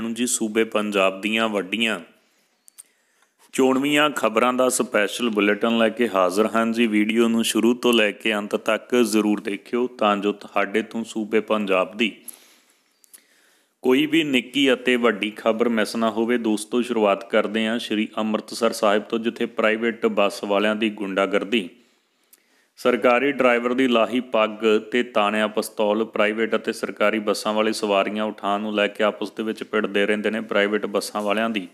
ਨੂੰ ਜੀ ਸੂਬੇ ਪੰਜਾਬ ਦੀਆਂ ਵੱਡੀਆਂ ਚੋਣਵੀਆਂ ਖਬਰਾਂ ਦਾ ਸਪੈਸ਼ਲ ਬੁਲੇਟਿਨ ਲੈ ਕੇ ਹਾਜ਼ਰ ਹਾਂ ਜੀ ਵੀਡੀਓ ਨੂੰ ਸ਼ੁਰੂ ਤੋਂ ਲੈ ਕੇ ਅੰਤ ਤੱਕ ਜ਼ਰੂਰ ਦੇਖਿਓ ਤਾਂ ਜੋ ਤੁਹਾਡੇ ਤੋਂ ਸੂਬੇ ਪੰਜਾਬ ਦੀ ਕੋਈ ਵੀ ਨਿੱਕੀ ਅਤੇ ਵੱਡੀ ਖਬਰ ਮਿਸ ਨਾ ਹੋਵੇ ਦੋਸਤੋ ਸ਼ੁਰੂਆਤ ਕਰਦੇ ਹਾਂ ਸ਼੍ਰੀ ਅੰਮ੍ਰਿਤਸਰ ਸਾਹਿਬ ਤੋਂ ਜਿੱਥੇ ਪ੍ਰਾਈਵੇਟ ਬੱਸ ਵਾਲਿਆਂ ਦੀ ਗੁੰਡਾਗਰਦੀ ਸਰਕਾਰੀ ਡਰਾਈਵਰ ਦੀ ਲਾਹੀ ਪੱਗ ਤੇ ਤਾਣਿਆ ਪਿਸਤੌਲ ਪ੍ਰਾਈਵੇਟ ਅਤੇ ਸਰਕਾਰੀ ਬੱਸਾਂ ਵਾਲੇ ਸਵਾਰੀਆਂ ਉਠਾਣ ਨੂੰ ਲੈ ਕੇ ਆਪਸ ਦੇ ਵਿੱਚ ਭਿੜਦੇ ਰਹਿੰਦੇ ਨੇ ਪ੍ਰਾਈਵੇਟ ਬੱਸਾਂ ਵਾਲਿਆਂ ਦੀ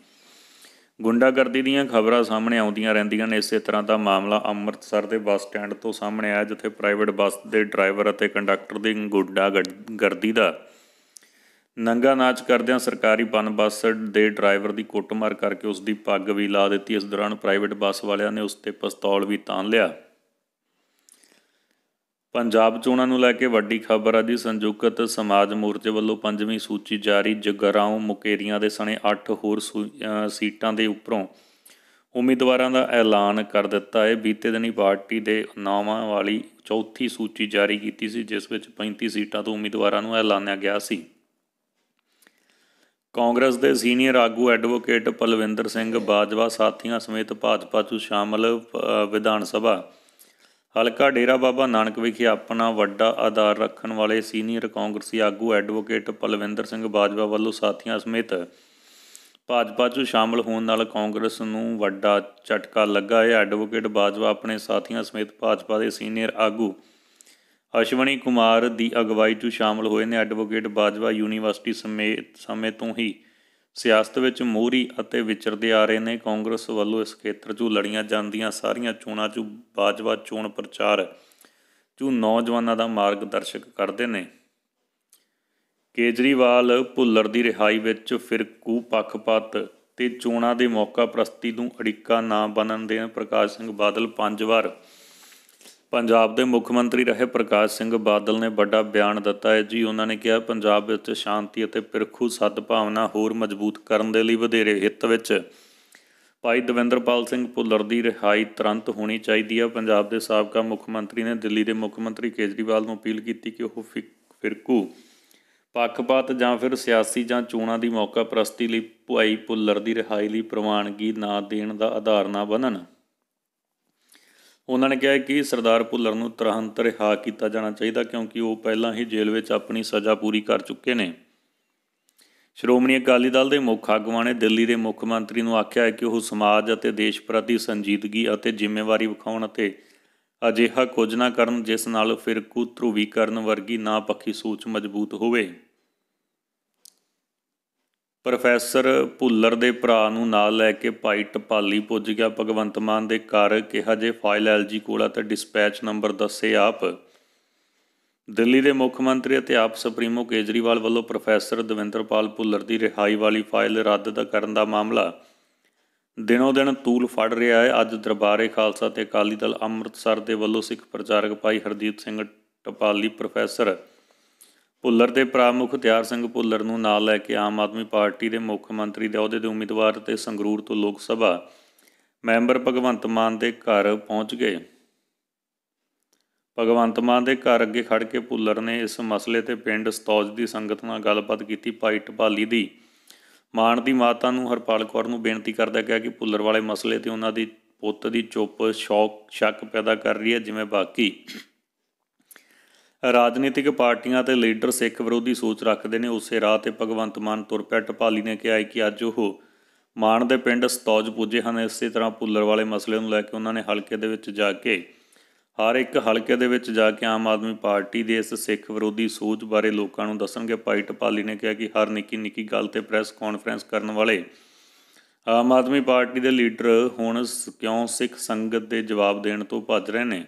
ਗੁੰਡਾਗਰਦੀ ਦੀਆਂ ਖਬਰਾਂ ਸਾਹਮਣੇ ਆਉਂਦੀਆਂ ਰਹਿੰਦੀਆਂ ਨੇ ਇਸੇ ਤਰ੍ਹਾਂ ਦਾ ਮਾਮਲਾ ਅੰਮ੍ਰਿਤਸਰ ਦੇ ਬੱਸ ਸਟੈਂਡ ਤੋਂ ਸਾਹਮਣੇ ਆਇਆ ਜਿੱਥੇ ਪ੍ਰਾਈਵੇਟ ਬੱਸ ਦੇ ਡਰਾਈਵਰ ਅਤੇ ਕੰਡਕਟਰ ਦੀ ਗੁੰਡਾਗਰਦੀ ਦਾ ਨੰਗਾ ਨਾਚ ਕਰਦਿਆਂ ਸਰਕਾਰੀ ਪਨ ਬੱਸ ਦੇ ਡਰਾਈਵਰ ਦੀ ਕੁੱਟਮਾਰ ਕਰਕੇ ਉਸ ਦੀ ਪੱਗ ਵੀ ਲਾ ਦਿੱਤੀ ਇਸ ਦੌਰਾਨ ਪ੍ਰਾਈਵੇਟ ਬੱਸ ਵਾਲਿਆਂ ਨੇ ਉਸ ਤੇ ਪਿਸਤੌਲ ਵੀ ਤਾਣ ਲਿਆ ਪੰਜਾਬ ਚੋਣਾਂ ਨੂੰ ਲੈ ਕੇ ਵੱਡੀ ਖਬਰ ਆ ਜੀ ਸੰਯੁਕਤ ਸਮਾਜ ਮੋਰਚੇ ਵੱਲੋਂ ਪੰਜਵੀਂ ਸੂਚੀ ਜਾਰੀ ਜਗਰਾਉਂ ਮੁਕੇਰੀਆਂ ਦੇ ਸਣੇ 8 ਹੋਰ ਸੀਟਾਂ ਦੇ ਉੱਪਰੋਂ ਉਮੀਦਵਾਰਾਂ ਦਾ ਐਲਾਨ ਕਰ ਦਿੱਤਾ ਹੈ ਬੀਤੇ ਦਿਨੀ ਪਾਰਟੀ ਦੇ ਨਾਵਾਂ ਵਾਲੀ ਚੌਥੀ ਸੂਚੀ ਜਾਰੀ ਕੀਤੀ ਸੀ ਜਿਸ ਵਿੱਚ 35 ਸੀਟਾਂ ਤੋਂ ਉਮੀਦਵਾਰਾਂ ਨੂੰ ਐਲਾਨਿਆ ਗਿਆ ਸੀ ਕਾਂਗਰਸ ਦੇ ਸੀਨੀਅਰ ਆਗੂ ਐਡਵੋਕੇਟ ਪਲਵਿੰਦਰ ਸਿੰਘ ਬਾਜਵਾ ਸਾਥੀਆਂ ਸਮੇਤ ਭਾਜਪਾ 'ਚ ਸ਼ਾਮਲ ਵਿਧਾਨ ਸਭਾ ਹਲਕਾ ਡੇਰਾ ਬਾਬਾ ਨਾਨਕ ਵਿਖੇ ਆਪਣਾ ਵੱਡਾ ਆਧਾਰ ਰੱਖਣ ਵਾਲੇ ਸੀਨੀਅਰ ਕਾਂਗਰਸੀ ਆਗੂ ਐਡਵੋਕੇਟ ਪਲਵਿੰਦਰ ਸਿੰਘ ਬਾਜਵਾ ਵੱਲੋਂ ਸਾਥੀਆਂ ਸਮੇਤ ਭਾਜਪਾ 'ਚ ਸ਼ਾਮਲ ਹੋਣ ਨਾਲ ਕਾਂਗਰਸ ਨੂੰ ਵੱਡਾ ਝਟਕਾ ਲੱਗਾ ਹੈ ਐਡਵੋਕੇਟ ਬਾਜਵਾ ਆਪਣੇ ਸਾਥੀਆਂ ਸਮੇਤ ਭਾਜਪਾ ਦੇ ਸੀਨੀਅਰ ਆਗੂ ਅਸ਼ਵਨੀ ਕੁਮਾਰ ਦੀ ਅਗਵਾਈ 'ਚ ਸ਼ਾਮਲ ਹੋਏ ਨੇ ਐਡਵੋਕੇਟ ਬਾਜਵਾ ਯੂਨੀਵਰਸਿਟੀ ਸਮੇਤ ਸਮੇਤੋਂ ਤੋਂ ਹੀ ਸਿਆਸਤ ਵਿੱਚ ਮੋਹਰੀ ਅਤੇ ਵਿਚਰਦੇ ਆ ਰਹੇ ਨੇ ਕਾਂਗਰਸ ਵੱਲੋਂ ਇਸ ਖੇਤਰ 'ਚੋਂ ਲੜੀਆਂ ਜਾਂਦੀਆਂ ਸਾਰੀਆਂ ਚੋਣਾਂ 'ਚੋਂ ਬਾਜਵਾ ਚੋਣ ਪ੍ਰਚਾਰ ਜੋ ਨੌਜਵਾਨਾਂ ਦਾ ਮਾਰਗਦਰਸ਼ਕ ਕਰਦੇ ਨੇ ਕੇਜਰੀਵਾਲ ਭੁੱਲਰ ਦੀ ਰਿਹਾਈ ਵਿੱਚ ਫਿਰ ਕੂ ਪੱਖਪਾਤ ਤੇ ਚੋਣਾਂ ਦੇ ਮੌਕਾ ਪ੍ਰਸਤੀ ਨੂੰ ਅੜਿੱਕਾ ਨਾ ਬਣਨ ਦੇਣ ਪ੍ਰਕਾਸ਼ ਸਿੰਘ ਬਾਦਲ ਪੰਜ ਵਾਰ ਪੰਜਾਬ ਦੇ ਮੁੱਖ ਮੰਤਰੀ ਰਹੇ ਪ੍ਰਕਾਸ਼ ਸਿੰਘ ਬਾਦਲ ਨੇ ਵੱਡਾ ਬਿਆਨ ਦਿੱਤਾ ਹੈ ਜੀ ਉਹਨਾਂ ਨੇ ਕਿਹਾ ਪੰਜਾਬ ਵਿੱਚ ਸ਼ਾਂਤੀ ਅਤੇ ਪਿਰਖੂ ਸਦਭਾਵਨਾ ਹੋਰ ਮਜ਼ਬੂਤ ਕਰਨ ਦੇ ਲਈ ਵਧੇਰੇ ਹਿੱਤ ਵਿੱਚ ਭਾਈ ਦਵਿੰਦਰਪਾਲ ਸਿੰਘ ਭੁੱਲਰ ਦੀ ਰਿਹਾਈ ਤੁਰੰਤ ਹੋਣੀ ਚਾਹੀਦੀ ਹੈ ਪੰਜਾਬ ਦੇ ਸਾਬਕਾ ਮੁੱਖ ਮੰਤਰੀ ਨੇ ਦਿੱਲੀ ਦੇ ਮੁੱਖ ਮੰਤਰੀ ਕੇਜਰੀਵਾਲ ਨੂੰ ਅਪੀਲ ਕੀਤੀ ਕਿ ਉਹ ਫਿਰਕੂ ਪੱਖਪਾਤ ਜਾਂ ਫਿਰ ਸਿਆਸੀ ਜਾਂ ਚੋਣਾਂ ਦੀ ਮੌਕਾ ਪ੍ਰਸਤੀ ਲਈ ਭਾਈ ਭੁੱਲਰ ਦੀ ਰਿਹਾਈ ਲਈ ਪ੍ਰਵਾਨਗੀ ਨਾ ਦੇਣ ਦਾ ਆਧਾਰ ਨਾ ਬਣਨ ਉਹਨਾਂ ਨੇ ਕਿਹਾ ਕਿ ਸਰਦਾਰ ਭੁੱਲਰ ਨੂੰ ਤਰਹੰਤ ਰਿਹਾ ਕੀਤਾ ਜਾਣਾ ਚਾਹੀਦਾ ਕਿਉਂਕਿ ਉਹ ਪਹਿਲਾਂ ਹੀ ਜੇਲ੍ਹ ਵਿੱਚ ਆਪਣੀ ਸਜ਼ਾ ਪੂਰੀ ਕਰ ਚੁੱਕੇ ਨੇ ਸ਼੍ਰੋਮਣੀ ਅਕਾਲੀ ਦਲ ਦੇ ਮੁੱਖ ਆਗੂਆਂ ਨੇ ਦਿੱਲੀ ਦੇ ਮੁੱਖ ਮੰਤਰੀ ਨੂੰ ਆਖਿਆ ਹੈ ਕਿ ਉਹ ਸਮਾਜ ਅਤੇ ਦੇਸ਼ ਪ੍ਰਤੀ ਸੰਜੀਦਗੀ ਅਤੇ ਜ਼ਿੰਮੇਵਾਰੀ ਵਿਖਾਉਣ ਅਤੇ ਅਜਿਹਾ ਕੁਝ ਨਾ ਕਰਨ ਜਿਸ ਨਾਲ ਫਿਰਕੂ ਧਰੂਵੀਕਰਨ ਵਰਗੀ ਨਾਪੱਖੀ ਸੋਚ ਮਜ਼ਬੂਤ ਹੋਵੇ ਪ੍ਰੋਫੈਸਰ ਭੁੱਲਰ ਦੇ ਭਰਾ ਨੂੰ ਨਾਲ ਲੈ ਕੇ ਭਾਈ ਟਪਾਲੀ ਪੁੱਜ ਗਿਆ ਭਗਵੰਤ ਮਾਨ ਦੇ ਘਰ ਕਿਹਾ ਜੇ ਫਾਈਲ ਐਲਜੀ ਕੋਲ ਆ ਤਾਂ ਡਿਸਪੈਚ ਨੰਬਰ ਦੱਸੇ ਆਪ ਦਿੱਲੀ ਦੇ ਮੁੱਖ ਮੰਤਰੀ ਅਤੇ ਆਪ ਸੁਪਰੀਮੋ ਕੇਜਰੀਵਾਲ ਵੱਲੋਂ ਪ੍ਰੋਫੈਸਰ ਦਵਿੰਦਰਪਾਲ ਭੁੱਲਰ ਦੀ ਰਿਹਾਈ ਵਾਲੀ ਫਾਈਲ ਰੱਦ ਦਾ ਕਰਨ ਦਾ ਮਾਮਲਾ ਦਿਨੋ ਦਿਨ ਤੂਲ ਫੜ ਰਿਹਾ ਹੈ ਅੱਜ ਦਰਬਾਰੇ ਖਾਲਸਾ ਤੇ ਅਕਾਲੀ ਦਲ ਅੰਮ੍ਰਿਤਸਰ ਦੇ ਵੱਲੋਂ ਸਿੱਖ ਪ੍ਰਚਾਰਕ ਭਾਈ ਹਰਦੀਪ ਸਿੰਘ ਟਪਾਲੀ ਪ੍ਰੋਫੈਸਰ ਭੁੱਲਰ ਦੇ ਪ੍ਰਮੁੱਖ ਤਿਆਰ ਸਿੰਘ ਭੁੱਲਰ ਨੂੰ ਨਾਲ ਲੈ ਕੇ ਆਮ ਆਦਮੀ ਪਾਰਟੀ ਦੇ ਮੁੱਖ ਮੰਤਰੀ ਦੇ ਅਹੁਦੇ ਦੇ ਉਮੀਦਵਾਰ ਤੇ ਸੰਗਰੂਰ ਤੋਂ ਲੋਕ ਸਭਾ ਮੈਂਬਰ ਭਗਵੰਤ ਮਾਨ ਦੇ ਘਰ ਪਹੁੰਚ ਗਏ ਭਗਵੰਤ ਮਾਨ ਦੇ ਘਰ ਅੱਗੇ ਖੜ ਕੇ ਭੁੱਲਰ ਨੇ ਇਸ ਮਸਲੇ ਤੇ ਪਿੰਡ ਸਤੌਜ ਦੀ ਸੰਗਤ ਨਾਲ ਗੱਲਬਾਤ ਕੀਤੀ ਭਾਈ ਟਪਾਲੀ ਦੀ ਮਾਨ ਦੀ ਮਾਤਾ ਨੂੰ ਹਰਪਾਲ ਕੌਰ ਨੂੰ ਬੇਨਤੀ ਕਰਦਾ ਕਿਹਾ ਕਿ ਭੁੱਲਰ ਵਾਲੇ ਮਸਲੇ ਤੇ ਉਹਨਾਂ ਦੀ ਪੁੱਤ ਦੀ ਚੁੱਪ ਸ਼ੌਕ ਸ਼ੱਕ ਪੈਦਾ ਕਰ ਰਹੀ ਹੈ ਜਿਵੇਂ ਬਾਕੀ ਰਾਜਨੀਤਿਕ ਪਾਰਟੀਆਂ ਤੇ ਲੀਡਰ ਸਿੱਖ ਵਿਰੋਧੀ ਸੋਚ ਰੱਖਦੇ ਨੇ ਉਸੇ ਰਾਹ ਤੇ ਭਗਵੰਤ ਮਾਨ ਤੁਰ ਪਿਆ ਟਪਾਲੀ ਨੇ ਕਿਹਾ ਕਿ ਅੱਜ ਉਹ ਮਾਨ ਦੇ ਪਿੰਡ ਸਤੌਜ ਪੁੱਜੇ ਹਨ ਇਸੇ ਤਰ੍ਹਾਂ ਪੁੱਲਰ ਵਾਲੇ ਮਸਲੇ ਨੂੰ ਲੈ ਕੇ ਉਹਨਾਂ ਨੇ ਹਲਕੇ ਦੇ ਵਿੱਚ ਜਾ ਕੇ ਹਰ ਇੱਕ ਹਲਕੇ ਦੇ ਵਿੱਚ ਜਾ ਕੇ ਆਮ ਆਦਮੀ ਪਾਰਟੀ ਦੇ ਇਸ ਸਿੱਖ ਵਿਰੋਧੀ ਸੋਚ ਬਾਰੇ ਲੋਕਾਂ ਨੂੰ ਦੱਸਣਗੇ ਭਾਈ ਟਪਾਲੀ ਨੇ ਕਿਹਾ ਕਿ ਹਰ ਨਿੱਕੀ ਨਿੱਕੀ ਗੱਲ ਤੇ ਪ੍ਰੈਸ ਕਾਨਫਰੰਸ ਕਰਨ ਵਾਲੇ ਆਮ ਆਦਮੀ ਪਾਰਟੀ ਦੇ ਲੀਡਰ ਹੁਣ ਕਿਉਂ ਸਿੱਖ ਸੰਗਤ ਦੇ ਜਵਾਬ ਦੇਣ ਤੋਂ ਭੱਜ ਰਹੇ ਨੇ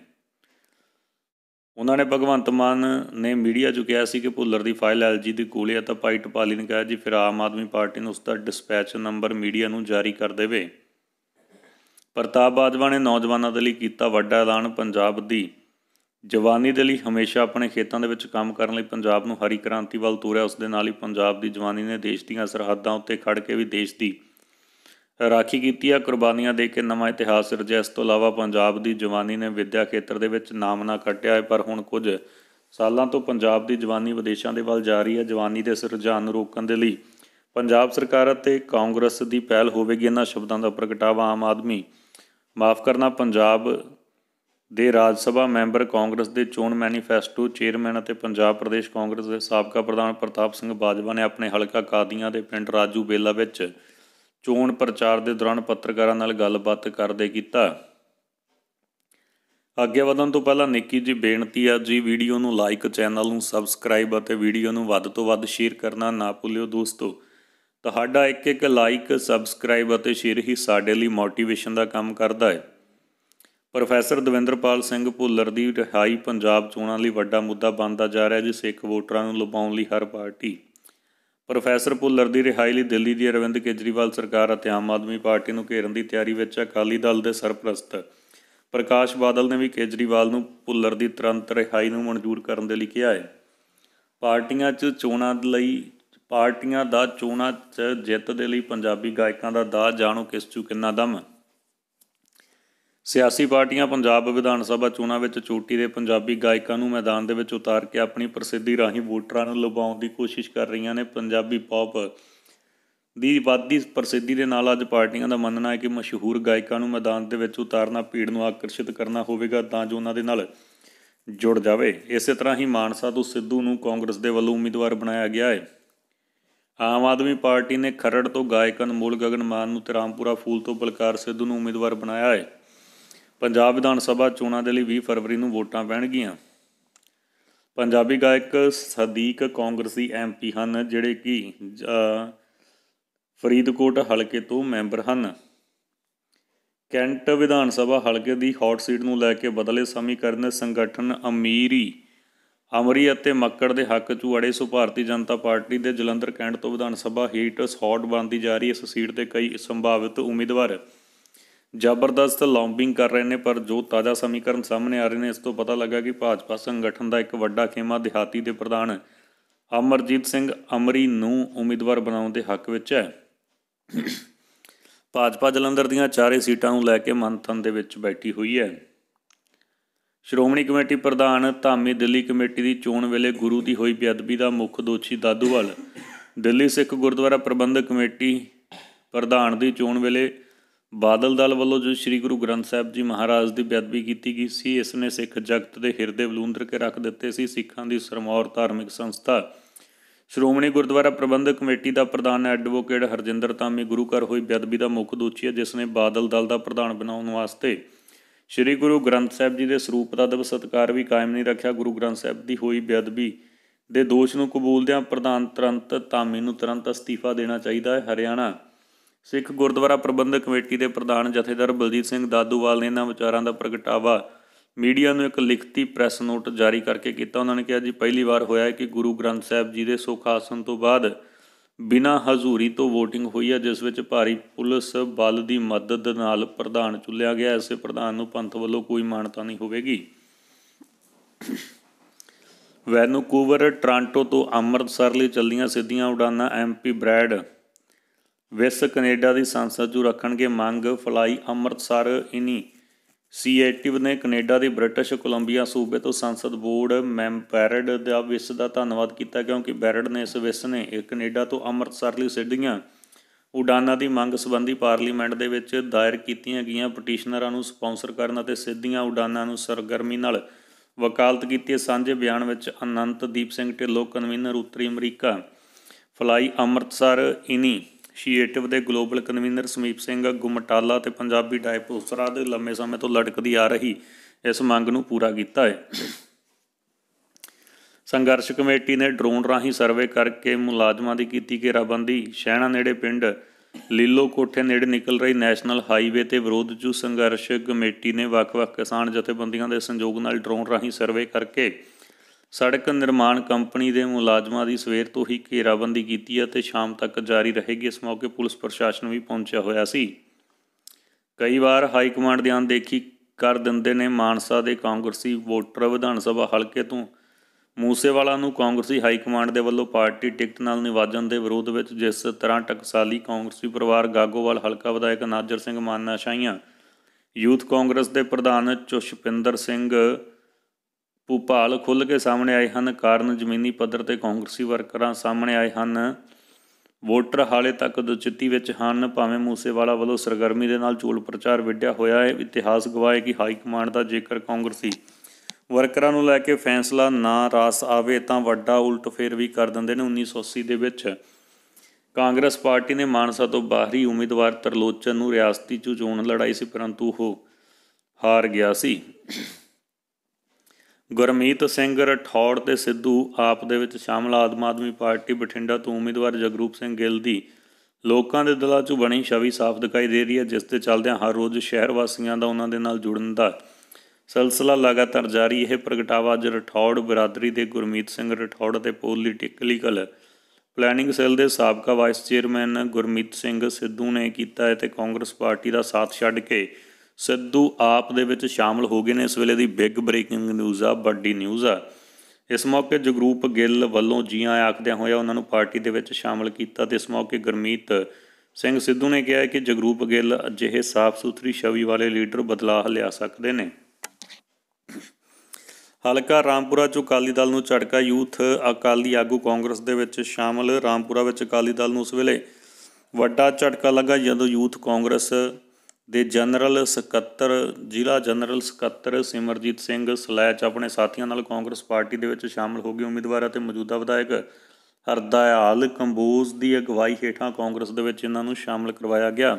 ਉਹਨਾਂ ਨੇ ਭਗਵੰਤ ਮਾਨ ਨੇ ਮੀਡੀਆ 'ਚ ਕਿਹਾ ਸੀ ਕਿ ਭੁੱਲਰ ਦੀ ਫਾਈਲ ਐਲਜੀ ਦੇ ਕੋਲੇ ਆ ਤਾਂ ਭਾਈ ਟਪਾਲੀ ਨੇ ਕਿਹਾ ਜੀ ਫਿਰ ਆਮ ਆਦਮੀ ਪਾਰਟੀ ਨੂੰ ਉਸ ਦਾ ਡਿਸਪੈਚ ਨੰਬਰ ਮੀਡੀਆ ਨੂੰ ਜਾਰੀ ਕਰ ਦੇਵੇ ਪ੍ਰਤਾਪ ਬਾਜਵਾ ਨੇ ਨੌਜਵਾਨਾਂ ਦੇ ਲਈ ਕੀਤਾ ਵੱਡਾ ਐਲਾਨ ਪੰਜਾਬ ਦੀ ਜਵਾਨੀ ਦੇ ਲਈ ਹਮੇਸ਼ਾ ਆਪਣੇ ਖੇਤਾਂ ਦੇ ਵਿੱਚ ਕੰਮ ਕਰਨ ਲਈ ਪੰਜਾਬ ਨੂੰ ਹਰੀ ਕ੍ਰਾਂਤੀ ਵੱਲ ਤੋਰਿਆ ਉਸ ਦੇ ਨਾਲ ਹੀ ਪੰਜਾਬ ਦੀ ਜਵਾਨੀ ਨੇ ਦੇਸ਼ ਦੀਆਂ ਸਰਹੱਦਾਂ ਉੱਤੇ ਖੜ ਕੇ ਵੀ ਦੇਸ਼ ਦੀ ਰਾਖੀ ਕੀਤੀ ਆ ਕੁਰਬਾਨੀਆਂ ਦੇ ਕੇ ਨਵਾਂ ਇਤਿਹਾਸ ਰਚਿਆ ਇਸ ਤੋਂ ਇਲਾਵਾ ਪੰਜਾਬ ਦੀ ਜਵਾਨੀ ਨੇ ਵਿੱਦਿਆ ਖੇਤਰ ਦੇ ਵਿੱਚ ਨਾਮ ਨਾ ਕੱਟਿਆ ਹੈ ਪਰ ਹੁਣ ਕੁਝ ਸਾਲਾਂ ਤੋਂ ਪੰਜਾਬ ਦੀ ਜਵਾਨੀ ਵਿਦੇਸ਼ਾਂ ਦੇ ਵੱਲ ਜਾ ਰਹੀ ਹੈ ਜਵਾਨੀ ਦੇ ਇਸ ਰੁਝਾਨ ਨੂੰ ਰੋਕਣ ਦੇ ਲਈ ਪੰਜਾਬ ਸਰਕਾਰ ਅਤੇ ਕਾਂਗਰਸ ਦੀ ਪਹਿਲ ਹੋਵੇਗੀ ਇਹਨਾਂ ਸ਼ਬਦਾਂ ਦਾ ਪ੍ਰਗਟਾਵਾ ਆਮ ਆਦਮੀ ਮਾਫ ਕਰਨਾ ਪੰਜਾਬ ਦੇ ਰਾਜ ਸਭਾ ਮੈਂਬਰ ਕਾਂਗਰਸ ਦੇ ਚੋਣ ਮੈਨੀਫੈਸਟੋ ਚੇਅਰਮੈਨ ਅਤੇ ਪੰਜਾਬ ਪ੍ਰਦੇਸ਼ ਕਾਂਗਰਸ ਦੇ ਸਾਬਕਾ ਪ੍ਰਧਾਨ ਪ੍ਰਤਾਪ ਸਿੰਘ ਬਾਜਵਾ ਨੇ ਆਪਣੇ ਹਲਕਾ ਕਾਦੀਆਂ ਦੇ ਪਿੰਡ ਰਾਜੂ ਬੇਲਾ ਵਿੱਚ ਚੋਣ ਪ੍ਰਚਾਰ ਦੇ ਦੌਰਾਨ ਪੱਤਰਕਾਰਾਂ ਨਾਲ ਗੱਲਬਾਤ ਕਰਦੇ ਕੀਤਾ ਅੱਗੇ ਵਧਣ ਤੋਂ ਪਹਿਲਾਂ ਨਿੱਕੀ ਜੀ ਬੇਨਤੀ ਆ ਜੀ ਵੀਡੀਓ ਨੂੰ ਲਾਈਕ ਚੈਨਲ ਨੂੰ ਸਬਸਕ੍ਰਾਈਬ ਅਤੇ ਵੀਡੀਓ ਨੂੰ ਵੱਧ ਤੋਂ ਵੱਧ ਸ਼ੇਅਰ ਕਰਨਾ ਨਾ ਭੁੱਲਿਓ ਦੋਸਤੋ ਤੁਹਾਡਾ ਇੱਕ ਇੱਕ ਲਾਈਕ ਸਬਸਕ੍ਰਾਈਬ ਅਤੇ ਸ਼ੇਅਰ ਹੀ ਸਾਡੇ ਲਈ ਮੋਟੀਵੇਸ਼ਨ ਦਾ ਕੰਮ ਕਰਦਾ ਹੈ ਪ੍ਰੋਫੈਸਰ ਦਵਿੰਦਰਪਾਲ ਸਿੰਘ ਭੁੱਲਰ ਦੀ ਰਿਹਾਈ ਪੰਜਾਬ ਚੋਣਾਂ ਲਈ ਵੱਡਾ ਮੁੱਦਾ ਬਣਦਾ ਜਾ ਰਿਹਾ ਜਿਸ ਸਿੱਖ ਵੋਟਰਾਂ ਨੂੰ ਲੁਭਾਉਣ ਲਈ ਹਰ ਪਾਰਟੀ ਪ੍ਰੋਫੈਸਰ ਪੁੱਲਰ ਦੀ ਰਿਹਾਈ ਲਈ ਦਿੱਲੀ ਦੀ ਅਰਵਿੰਦ ਕੇਜਰੀਵਾਲ ਸਰਕਾਰ ਅਤੇ ਆਮ ਆਦਮੀ ਪਾਰਟੀ ਨੂੰ ਘੇਰਨ ਦੀ ਤਿਆਰੀ ਵਿੱਚ ਅਕਾਲੀ ਦਲ ਦੇ ਸਰਪ੍ਰਸਤ ਪ੍ਰਕਾਸ਼ ਬਾਦਲ ਨੇ ਵੀ ਕੇਜਰੀਵਾਲ ਨੂੰ ਪੁੱਲਰ ਦੀ ਤੁਰੰਤ ਰਿਹਾਈ ਨੂੰ ਮਨਜ਼ੂਰ ਕਰਨ ਦੇ ਲਈ ਕਿਹਾ ਹੈ ਪਾਰਟੀਆਂ 'ਚ ਚੋਣਾਂ ਲਈ ਪਾਰਟੀਆਂ ਦਾ ਚੋਣਾਂ 'ਚ ਜਿੱਤ ਦੇ ਲਈ ਪੰਜਾਬੀ ਗਾਇਕਾਂ ਦਾ ਦਾਅ ਜਾਣੋ ਕਿਸ ਚੂ ਕਿੰਨਾ ਦਮ ਸਿਆਸੀ ਪਾਰਟੀਆਂ ਪੰਜਾਬ ਵਿਧਾਨ ਸਭਾ ਚੋਣਾਂ ਵਿੱਚ ਚੋਟੀ ਦੇ ਪੰਜਾਬੀ ਗਾਇਕਾਂ ਨੂੰ ਮੈਦਾਨ ਦੇ ਵਿੱਚ ਉਤਾਰ ਕੇ ਆਪਣੀ ਪ੍ਰਸਿੱਧੀ ਰਾਹੀਂ ਵੋਟਰਾਂ ਨੂੰ ਲੁਭਾਉਣ ਦੀ ਕੋਸ਼ਿਸ਼ ਕਰ ਰਹੀਆਂ ਨੇ ਪੰਜਾਬੀ ਪੌਪ ਦੀ ਵਾਧੀ ਪ੍ਰਸਿੱਧੀ ਦੇ ਨਾਲ ਅੱਜ ਪਾਰਟੀਆਂ ਦਾ ਮੰਨਣਾ ਹੈ ਕਿ ਮਸ਼ਹੂਰ ਗਾਇਕਾਂ ਨੂੰ ਮੈਦਾਨ ਦੇ ਵਿੱਚ ਉਤਾਰਨਾ ਭੀੜ ਨੂੰ ਆਕਰਸ਼ਿਤ ਕਰਨਾ ਹੋਵੇਗਾ ਤਾਂ ਜੋ ਉਹਨਾਂ ਦੇ ਨਾਲ ਜੁੜ ਜਾਵੇ ਇਸੇ ਤਰ੍ਹਾਂ ਹੀ ਮਾਨਸਾ ਤੋਂ ਸਿੱਧੂ ਨੂੰ ਕਾਂਗਰਸ ਦੇ ਵੱਲੋਂ ਉਮੀਦਵਾਰ ਬਣਾਇਆ ਗਿਆ ਹੈ ਆਮ ਆਦਮੀ ਪਾਰਟੀ ਨੇ ਖਰੜ ਤੋਂ ਗਾਇਕ ਅਨਮੋਲ ਗਗਨ ਮਾਨ ਨੂੰ ਤੇ ਰਾਮਪੁਰਾ ਫੂਲ ਤੋਂ ਬਲਕਾਰ ਸਿੱਧੂ ਨੂੰ ਉਮੀਦਵਾਰ ਬਣਾਇਆ ਹੈ ਪੰਜਾਬ ਵਿਧਾਨ ਸਭਾ ਚੋਣਾਂ ਦੇ ਲਈ 20 ਫਰਵਰੀ ਨੂੰ ਵੋਟਾਂ ਪੈਣਗੀਆਂ ਪੰਜਾਬੀ ਗਾਇਕ ਸਦੀਕ ਕਾਂਗਰਸੀ ਐਮਪੀ ਹਨ ਜਿਹੜੇ ਕਿ ਫਰੀਦਕੋਟ ਹਲਕੇ ਤੋਂ ਮੈਂਬਰ ਹਨ ਕੈਂਟ ਵਿਧਾਨ ਸਭਾ ਹਲਕੇ ਦੀ ਹੌਟ ਸੀਟ ਨੂੰ ਲੈ ਕੇ ਬਦਲੇ ਸਮੀਕਰਨ ਸੰਗਠਨ ਅਮੀਰੀ ਅਮਰੀ ਅਤੇ ਮੱਕੜ ਦੇ ਹੱਕ 'ਚ ਅੜੇ ਸੋ ਭਾਰਤੀ ਜਨਤਾ ਪਾਰਟੀ ਦੇ ਜਲੰਧਰ ਕੈਂਟ ਤੋਂ ਵਿਧਾਨ ਸਭਾ ਹੀਟ ਹੌਟ ਬਣਦੀ ਜਾ ਰਹੀ ਇਸ ਸੀਟ ਤੇ ਕਈ ਸੰਭਾਵਿਤ ਉਮੀਦਵਾਰ ਜ਼ਬਰਦਸਤ ਲੌਂਬਿੰਗ ਕਰ ਰਹੇ ਨੇ ਪਰ ਜੋ ਤਾਜ਼ਾ ਸਮੀਕਰਨ ਸਾਹਮਣੇ ਆ ਰਹੇ ਨੇ ਇਸ ਤੋਂ ਪਤਾ ਲੱਗਾ ਕਿ ਭਾਜਪਾ ਸੰਗਠਨ ਦਾ ਇੱਕ ਵੱਡਾ ਖੇਮਾ ਦਿਹਾਤੀ ਦੇ ਪ੍ਰਧਾਨ ਅਮਰਜੀਤ ਸਿੰਘ ਅਮਰੀ ਨੂੰ ਉਮੀਦਵਾਰ ਬਣਾਉਣ ਦੇ ਹੱਕ ਵਿੱਚ ਹੈ ਭਾਜਪਾ ਜਲੰਧਰ ਦੀਆਂ ਚਾਰੇ ਸੀਟਾਂ ਨੂੰ ਲੈ ਕੇ ਮੰਥਨ ਦੇ ਵਿੱਚ ਬੈਠੀ ਹੋਈ ਹੈ ਸ਼੍ਰੋਮਣੀ ਕਮੇਟੀ ਪ੍ਰਧਾਨ ਧਾਮੀ ਦਿੱਲੀ ਕਮੇਟੀ ਦੀ ਚੋਣ ਵੇਲੇ ਗੁਰੂ ਦੀ ਹੋਈ ਬੇਅਦਬੀ ਦਾ ਮੁੱਖ ਦੋਸ਼ੀ ਦਾਦੂਵਾਲ ਦਿੱਲੀ ਸਿੱਖ ਗੁਰਦੁਆਰਾ ਪ੍ਰਬੰਧਕ ਕਮੇਟੀ ਪ੍ਰਧਾਨ ਦੀ ਚੋਣ ਵੇਲੇ ਬਾਦਲ ਦਲ ਵੱਲੋਂ ਜੋ ਸ੍ਰੀ ਗੁਰੂ ਗ੍ਰੰਥ ਸਾਹਿਬ ਜੀ ਮਹਾਰਾਜ ਦੀ ਬੇਅਦਬੀ ਕੀਤੀ ਗਈ ਸੀ ਇਸ ਨੇ ਸਿੱਖ ਜਗਤ ਦੇ ਹਿਰਦੇ ਬਲੂੰਦਰ ਕੇ ਰੱਖ ਦਿੱਤੇ ਸੀ ਸਿੱਖਾਂ ਦੀ ਸਰਮੌਰ ਧਾਰਮਿਕ ਸੰਸਥਾ ਸ਼੍ਰੋਮਣੀ ਗੁਰਦੁਆਰਾ ਪ੍ਰਬੰਧਕ ਕਮੇਟੀ ਦਾ ਪ੍ਰਧਾਨ ਐਡਵੋਕੇਟ ਹਰਜਿੰਦਰ ਤਾਮੀ ਗੁਰੂ ਘਰ ਹੋਈ ਬੇਅਦਬੀ ਦਾ ਮੁੱਖ ਦੋਸ਼ੀ ਹੈ ਜਿਸ ਨੇ ਬਾਦਲ ਦਲ ਦਾ ਪ੍ਰਧਾਨ ਬਣਾਉਣ ਵਾਸਤੇ ਸ੍ਰੀ ਗੁਰੂ ਗ੍ਰੰਥ ਸਾਹਿਬ ਜੀ ਦੇ ਸਰੂਪ ਦਾ ਦਬ ਸਤਕਾਰ ਵੀ ਕਾਇਮ ਨਹੀਂ ਰੱਖਿਆ ਗੁਰੂ ਗ੍ਰੰਥ ਸਾਹਿਬ ਦੀ ਹੋਈ ਬੇਅਦਬੀ ਦੇ ਦੋਸ਼ ਨੂੰ ਕਬੂਲਦਿਆਂ ਪ੍ਰਧਾਨ ਤੁਰੰਤ ਤਾਮੀ ਨੂੰ ਤੁਰੰਤ ਅਸਤੀਫਾ ਦੇਣਾ ਚਾਹੀਦਾ ਹੈ ਹਰਿਆਣਾ ਸਿੱਖ ਗੁਰਦੁਆਰਾ ਪ੍ਰਬੰਧਕ ਕਮੇਟੀ ਦੇ ਪ੍ਰਧਾਨ ਜਥੇਦਾਰ ਬਲਜੀਤ ਸਿੰਘ ਦਾਦੂਵਾਲ ਨੇ ਇਹਨਾਂ ਵਿਚਾਰਾਂ ਦਾ ਪ੍ਰਗਟਾਵਾ ਮੀਡੀਆ ਨੂੰ ਇੱਕ ਲਿਖਤੀ ਪ੍ਰੈਸ ਨੋਟ ਜਾਰੀ ਕਰਕੇ ਕੀਤਾ ਉਹਨਾਂ ਨੇ ਕਿਹਾ ਜੀ ਪਹਿਲੀ ਵਾਰ ਹੋਇਆ ਹੈ ਕਿ ਗੁਰੂ ਗ੍ਰੰਥ ਸਾਹਿਬ ਜੀ ਦੇ ਸੋਖ ਆਸਨ ਤੋਂ ਬਾਅਦ ਬਿਨਾਂ ਹਜ਼ੂਰੀ ਤੋਂ VOTING ਹੋਈ ਹੈ ਜਿਸ ਵਿੱਚ ਭਾਰੀ ਪੁਲਿਸ ਬਲ ਦੀ ਮਦਦ ਨਾਲ ਪ੍ਰਧਾਨ ਚੁੱਲਿਆ ਗਿਆ ਐਸੇ ਪ੍ਰਧਾਨ ਨੂੰ ਪੰਥ ਵੱਲੋਂ ਕੋਈ ਮਾਨਤਾ ਨਹੀਂ ਹੋਵੇਗੀ ਵੈਨਕੂਵਰ ਟ੍ਰਾਂਟੋ ਤੋਂ ਅੰਮ੍ਰਿਤਸਰ ਲਈ ਚੱਲਦੀਆਂ ਸਿੱਧੀਆਂ ਉਡਾਨਾਂ ਐਮਪੀ ਬ੍ਰੈਡ ਵਿਸ ਕੈਨੇਡਾ ਦੀ ਸੰਸਦ ਨੂੰ ਰੱਖਣਗੇ ਮੰਗ ਫਲਾਈ ਅੰਮ੍ਰਿਤਸਰ ਇਨੀ ਸੀਏਟਿਵ ਨੇ ਕੈਨੇਡਾ ਦੇ ਬ੍ਰਿਟਿਸ਼ ਕੋਲੰਬੀਆ ਸੂਬੇ ਤੋਂ ਸੰਸਦ ਬੋਰਡ ਮੈਂਬਰਡ ਦਾ ਵਿਸ ਦਾ ਧੰਨਵਾਦ ਕੀਤਾ ਕਿਉਂਕਿ ਬੈਰਡ ਨੇ ਇਸ ਵਿਸ ਨੇ ਕੈਨੇਡਾ ਤੋਂ ਅੰਮ੍ਰਿਤਸਰ ਲਈ ਸਿੱਧੀਆਂ ਉਡਾਨਾਂ ਦੀ ਮੰਗ ਸੰਬੰਧੀ ਪਾਰਲੀਮੈਂਟ ਦੇ ਵਿੱਚ ਦਾਇਰ ਕੀਤੀਆਂ ਗਈਆਂ ਪਟੀਸ਼ਨਰਾਂ ਨੂੰ ਸਪਾਂਸਰ ਕਰਨ ਅਤੇ ਸਿੱਧੀਆਂ ਉਡਾਨਾਂ ਨੂੰ ਸਰਗਰਮੀ ਨਾਲ ਵਕਾਲਤ ਕੀਤੀ ਸਾਂਝੇ ਬਿਆਨ ਵਿੱਚ ਅਨੰਤ ਦੀਪ ਸਿੰਘ ਢਿੱਲੋਂ ਕਨਵੀਨਰ ਉੱਤਰੀ ਅਮਰੀਕਾ ਫਲਾਈ ਅੰਮ੍ਰਿਤਸਰ ਇਨੀ ਸ਼ੀਏਟਿਵ ਦੇ ਗਲੋਬਲ ਕਨਵੀਨਰ ਸਮੀਪ ਸਿੰਘ ਗੁਮਟਾਲਾ ਤੇ ਪੰਜਾਬੀ ਡਾਇਪੋਸਰਾ ਦੇ ਲੰਮੇ ਸਮੇਂ ਤੋਂ ਲੜਕਦੀ ਆ ਰਹੀ ਇਸ ਮੰਗ ਨੂੰ ਪੂਰਾ ਕੀਤਾ ਹੈ ਸੰਘਰਸ਼ ਕਮੇਟੀ ਨੇ ਡਰੋਨ ਰਾਹੀਂ ਸਰਵੇ ਕਰਕੇ ਮੁਲਾਜ਼ਮਾਂ ਦੀ ਕੀਤੀ ਘੇਰਾਬੰਦੀ ਸ਼ਹਿਣਾ ਨੇੜੇ ਪਿੰਡ ਲੀਲੋ ਕੋਠੇ ਨੇੜੇ ਨਿਕਲ ਰਹੀ ਨੈਸ਼ਨਲ ਹਾਈਵੇ ਤੇ ਵਿਰੋਧ ਜੂ ਸੰਘਰਸ਼ ਕਮੇਟੀ ਨੇ ਵੱਖ-ਵੱਖ ਕਿਸਾਨ ਜਥੇਬੰਦੀਆਂ ਦੇ ਸਹਿਯੋਗ ਨਾਲ ਡਰੋਨ ਰਾਹੀਂ ਸਰਵੇ ਕਰਕੇ ਸੜਕ ਨਿਰਮਾਣ ਕੰਪਨੀ ਦੇ ਮੁਲਾਜ਼ਮਾਂ ਦੀ ਸਵੇਰ ਤੋਂ ਹੀ ਘੇਰਾਬੰਦੀ ਕੀਤੀ ਹੈ ਤੇ ਸ਼ਾਮ ਤੱਕ ਜਾਰੀ ਰਹੇਗੀ ਇਸ ਮੌਕੇ ਪੁਲਿਸ ਪ੍ਰਸ਼ਾਸਨ ਵੀ ਪਹੁੰਚਿਆ ਹੋਇਆ ਸੀ ਕਈ ਵਾਰ ਹਾਈ ਕਮਾਂਡ ਦੀ ਅਣਦੇਖੀ ਕਰ ਦਿੰਦੇ ਨੇ ਮਾਨਸਾ ਦੇ ਕਾਂਗਰਸੀ ਵੋਟਰ ਵਿਧਾਨ ਸਭਾ ਹਲਕੇ ਤੋਂ ਮੂਸੇਵਾਲਾ ਨੂੰ ਕਾਂਗਰਸੀ ਹਾਈ ਕਮਾਂਡ ਦੇ ਵੱਲੋਂ ਪਾਰਟੀ ਟਿਕਟ ਨਾਲ ਨਿਵਾਜਨ ਦੇ ਵਿਰੋਧ ਵਿੱਚ ਜਿਸ ਤਰ੍ਹਾਂ ਟਕਸਾਲੀ ਕਾਂਗਰਸੀ ਪਰਿਵਾਰ ਗਾਗੋਵਾਲ ਹਲਕਾ ਵਿਧਾਇਕ ਨਾਜਰ ਸਿੰਘ ਮਾਨਨਾ ਮਾਨਾਸ਼ਾਈਆਂ ਯੂਥ ਕਾਂਗਰਸ ਦੇ ਪ੍ਰਧਾਨ ਚੁਸ਼ਪਿੰਦਰ ਸਿੰਘ ਭੂਪਾਲ ਖੁੱਲ ਕੇ ਸਾਹਮਣੇ ਆਏ ਹਨ ਕਾਰਨ ਜ਼ਮੀਨੀ ਪੱਧਰ ਤੇ ਕਾਂਗਰਸੀ ਵਰਕਰਾਂ ਸਾਹਮਣੇ ਆਏ ਹਨ ਵੋਟਰ ਹਾਲੇ ਤੱਕ ਦੁਚਿੱਤੀ ਵਿੱਚ ਹਨ ਭਾਵੇਂ ਮੂਸੇਵਾਲਾ ਵੱਲੋਂ ਸਰਗਰਮੀ ਦੇ ਨਾਲ ਚੋਣ ਪ੍ਰਚਾਰ ਵਿੱਢਿਆ ਹੋਇਆ ਹੈ ਇਤਿਹਾਸ ਗਵਾਏ ਕਿ ਹਾਈ ਕਮਾਂਡ ਦਾ ਜੇਕਰ ਕਾਂਗਰਸੀ ਵਰਕਰਾਂ ਨੂੰ ਲੈ ਕੇ ਫੈਸਲਾ ਨਾ ਰਾਸ ਆਵੇ ਤਾਂ ਵੱਡਾ ਉਲਟ ਫੇਰ ਵੀ ਕਰ ਦਿੰਦੇ ਨੇ 1980 ਦੇ ਵਿੱਚ ਕਾਂਗਰਸ ਪਾਰਟੀ ਨੇ ਮਾਨਸਾ ਤੋਂ ਬਾਹਰੀ ਉਮੀਦਵਾਰ ਤਰਲੋਚਨ ਨੂੰ ਰਿਆਸਤੀ ਚੋਣ ਲੜਾਈ ਸੀ ਪਰੰਤੂ ਉਹ ਹਾਰ ਗਿਆ ਸੀ ਗੁਰਮੀਤ ਸਿੰਘ ਰਠੌੜ ਤੇ ਸਿੱਧੂ ਆਪ ਦੇ ਵਿੱਚ ਸ਼ਾਮਲ ਆਦਮ ਆਦਮੀ ਪਾਰਟੀ ਬਠਿੰਡਾ ਤੋਂ ਉਮੀਦਵਾਰ ਜਗਰੂਪ ਸਿੰਘ ਗਿੱਲ ਦੀ ਲੋਕਾਂ ਦੇ ਦਿਲਾਂ 'ਚ ਬਣੀ ਛਵੀ ਸਾਫ਼ ਦਿਖਾਈ ਦੇ ਰਹੀ ਹੈ ਜਿਸ ਤੇ ਚੱਲਦਿਆਂ ਹਰ ਰੋਜ਼ ਸ਼ਹਿਰ ਵਾਸੀਆਂ ਦਾ ਉਹਨਾਂ ਦੇ ਨਾਲ ਜੁੜਨ ਦਾ ਸਿਲਸਿਲਾ ਲਗਾਤਾਰ ਜਾਰੀ ਇਹ ਪ੍ਰਗਟਾਵਾ ਅਜ ਰਠੌੜ ਬਰਾਦਰੀ ਦੇ ਗੁਰਮੀਤ ਸਿੰਘ ਰਠੌੜ ਤੇ ਪੋਲੀਟਿਕਲੀਕਲ ਪਲੈਨਿੰਗ ਸੈੱਲ ਦੇ ਸਾਬਕਾ ਵਾਈਸ ਚੇਅਰਮੈਨ ਗੁਰਮੀਤ ਸਿੰਘ ਸਿੱਧੂ ਨੇ ਕੀਤਾ ਹੈ ਤੇ ਕਾਂਗਰਸ ਪਾਰਟੀ ਦਾ ਸਾਥ ਛੱਡ ਕੇ ਸਿੱਧੂ ਆਪ ਦੇ ਵਿੱਚ ਸ਼ਾਮਲ ਹੋ ਗਏ ਨੇ ਇਸ ਵੇਲੇ ਦੀ ਬਿਗ ਬ੍ਰੇਕਿੰਗ ਨਿਊਜ਼ ਆ ਵੱਡੀ ਨਿਊਜ਼ ਆ ਇਸ ਮੌਕੇ ਜਗਰੂਪ ਗਿੱਲ ਵੱਲੋਂ ਜੀ ਆਇਆਂ ਆਖਦਿਆਂ ਹੋਇਆ ਉਹਨਾਂ ਨੂੰ ਪਾਰਟੀ ਦੇ ਵਿੱਚ ਸ਼ਾਮਲ ਕੀਤਾ ਤੇ ਇਸ ਮੌਕੇ ਗਰਮੀਤ ਸਿੰਘ ਸਿੱਧੂ ਨੇ ਕਿਹਾ ਕਿ ਜਗਰੂਪ ਗਿੱਲ ਅਜਿਹੇ ਸਾਫ਼ ਸੁਥਰੀ ਛਵੀ ਵਾਲੇ ਲੀਡਰ ਬਦਲਾਅ ਲਿਆ ਸਕਦੇ ਨੇ ਹਲਕਾ ਰਾਮਪੁਰਾ ਚ ਅਕਾਲੀ ਦਲ ਨੂੰ ਝਟਕਾ ਯੂਥ ਅਕਾਲੀ ਆਗੂ ਕਾਂਗਰਸ ਦੇ ਵਿੱਚ ਸ਼ਾਮਲ ਰਾਮਪੁਰਾ ਵਿੱਚ ਅਕਾਲੀ ਦਲ ਨੂੰ ਉਸ ਵੇਲੇ ਵੱਡਾ ਝਟਕਾ ਲੱਗਾ ਜਦੋਂ ਯੂਥ ਕਾਂਗਰਸ ਦੇ ਜਨਰਲ ਸਕੱਤਰ ਜ਼ਿਲ੍ਹਾ ਜਨਰਲ ਸਕੱਤਰ ਸਿਮਰਜੀਤ ਸਿੰਘ ਸਲੈਚ ਆਪਣੇ ਸਾਥੀਆਂ ਨਾਲ ਕਾਂਗਰਸ ਪਾਰਟੀ ਦੇ ਵਿੱਚ ਸ਼ਾਮਲ ਹੋ ਗਏ ਉਮੀਦਵਾਰ ਅਤੇ ਮੌਜੂਦਾ ਵਿਧਾਇਕ ਹਰਦਾਇਲ ਕੰਬੋਜ ਦੀ ਅਗਵਾਈ ਹੇਠਾਂ ਕਾਂਗਰਸ ਦੇ ਵਿੱਚ ਇਹਨਾਂ ਨੂੰ ਸ਼ਾਮਲ ਕਰਵਾਇਆ ਗਿਆ